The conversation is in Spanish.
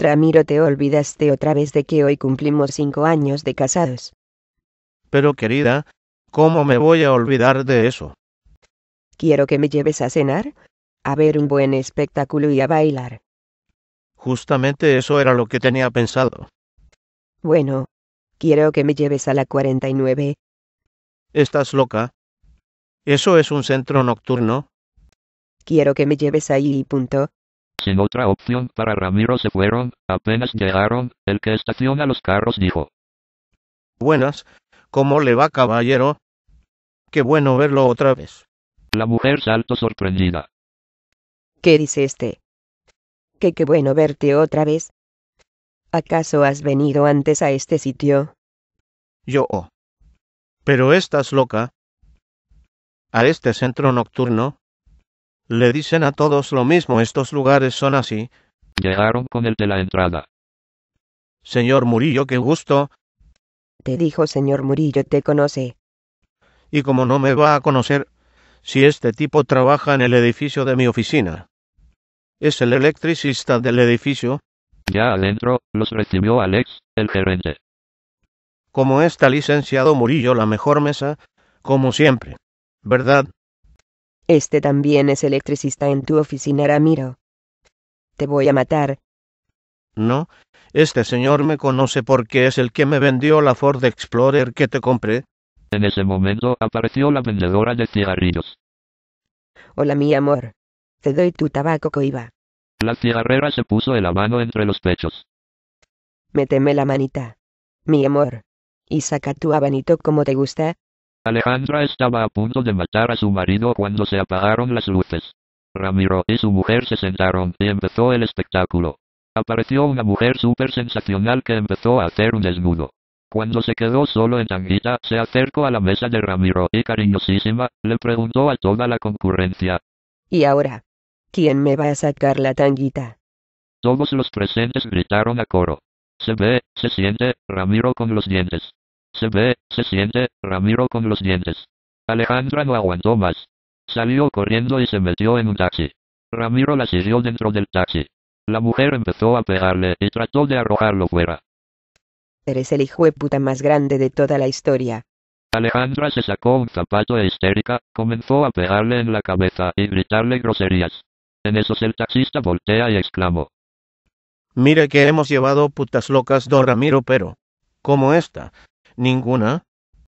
Ramiro, te olvidaste otra vez de que hoy cumplimos cinco años de casados. Pero querida, ¿cómo me voy a olvidar de eso? Quiero que me lleves a cenar, a ver un buen espectáculo y a bailar. Justamente eso era lo que tenía pensado. Bueno, quiero que me lleves a la 49. ¿Estás loca? ¿Eso es un centro nocturno? Quiero que me lleves ahí y punto. Sin otra opción para Ramiro se fueron, apenas llegaron, el que estaciona los carros dijo. Buenas, ¿cómo le va caballero? Qué bueno verlo otra vez. La mujer saltó sorprendida. ¿Qué dice este? Que qué bueno verte otra vez. ¿Acaso has venido antes a este sitio? Yo. Oh. Pero estás loca. A este centro nocturno, le dicen a todos lo mismo, estos lugares son así. Llegaron con el de la entrada. Señor Murillo, qué gusto. Te dijo señor Murillo, te conoce. Y como no me va a conocer, si este tipo trabaja en el edificio de mi oficina. Es el electricista del edificio. Ya adentro, los recibió Alex, el gerente. Como está licenciado Murillo, la mejor mesa, como siempre. ¿Verdad? Este también es electricista en tu oficina, Ramiro. Te voy a matar. No, este señor me conoce porque es el que me vendió la Ford Explorer que te compré. En ese momento apareció la vendedora de cigarrillos. Hola, mi amor. Te doy tu tabaco, coiba. La cigarrera se puso de la mano entre los pechos. Méteme la manita. Mi amor. Y saca tu abanito como te gusta, Alejandra estaba a punto de matar a su marido cuando se apagaron las luces. Ramiro y su mujer se sentaron y empezó el espectáculo. Apareció una mujer súper sensacional que empezó a hacer un desnudo. Cuando se quedó solo en Tanguita, se acercó a la mesa de Ramiro y cariñosísima, le preguntó a toda la concurrencia. ¿Y ahora? ¿Quién me va a sacar la tanguita? Todos los presentes gritaron a coro. Se ve, se siente, Ramiro con los dientes. Se ve, se siente, Ramiro con los dientes. Alejandra no aguantó más. Salió corriendo y se metió en un taxi. Ramiro la siguió dentro del taxi. La mujer empezó a pegarle y trató de arrojarlo fuera. Eres el hijo de puta más grande de toda la historia. Alejandra se sacó un zapato e histérica, comenzó a pegarle en la cabeza y gritarle groserías. En esos el taxista voltea y exclamó. Mire que hemos llevado putas locas don Ramiro pero... ¿cómo esta, ninguna